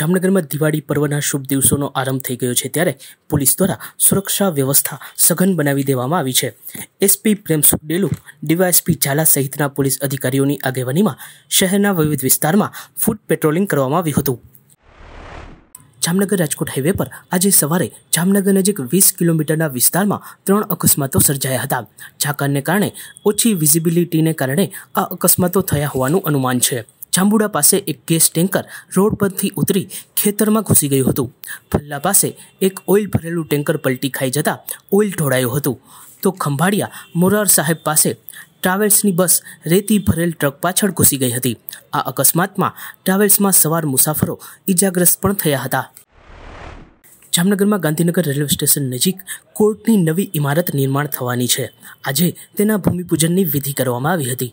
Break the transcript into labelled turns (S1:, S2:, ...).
S1: જામનગરમાં દિવાળી પર્વના શુભ દિવસોનો આરંભ થઈ ગયો છે ત્યારે પોલીસ દ્વારા સુરક્ષા વ્યવસ્થા સઘન બનાવી દેવામાં આવી છે એસપી પ્રેમસુખ ડેલુ ડીવાયએસપી ઝાલા સહિતના પોલીસ અધિકારીઓની આગેવાનીમાં શહેરના વિવિધ વિસ્તારમાં ફૂડ પેટ્રોલિંગ કરવામાં આવ્યું હતું જામનગર રાજકોટ હાઈવે પર આજે સવારે જામનગર નજીક વીસ કિલોમીટરના વિસ્તારમાં ત્રણ અકસ્માતો સર્જાયા હતા ઝાકરને કારણે ઓછી વિઝિબિલિટીને કારણે આ અકસ્માતો થયા હોવાનું અનુમાન છે જાંબુડા પાસે એક ગેસ ટેન્કર રોડ પરથી ઉતરી ખેતરમાં ઘૂસી ગયું હતું ફલ્લા પાસે એક ઓઇલ ભરેલું ટેન્કર પલટી ખાઈ જતાં ઓઇલ ઢોળાયું હતું તો ખંભાળિયા મોરાર સાહેબ પાસે ટ્રાવેલ્સની બસ રેતી ભરેલ ટ્રક પાછળ ઘૂસી ગઈ હતી આ અકસ્માતમાં ટ્રાવેલ્સમાં સવાર મુસાફરો ઇજાગ્રસ્ત પણ થયા હતા જામનગરમાં ગાંધીનગર રેલવે સ્ટેશન નજીક કોર્ટની નવી ઇમારત નિર્માણ થવાની છે આજે તેના ભૂમિપૂજનની વિધિ કરવામાં આવી હતી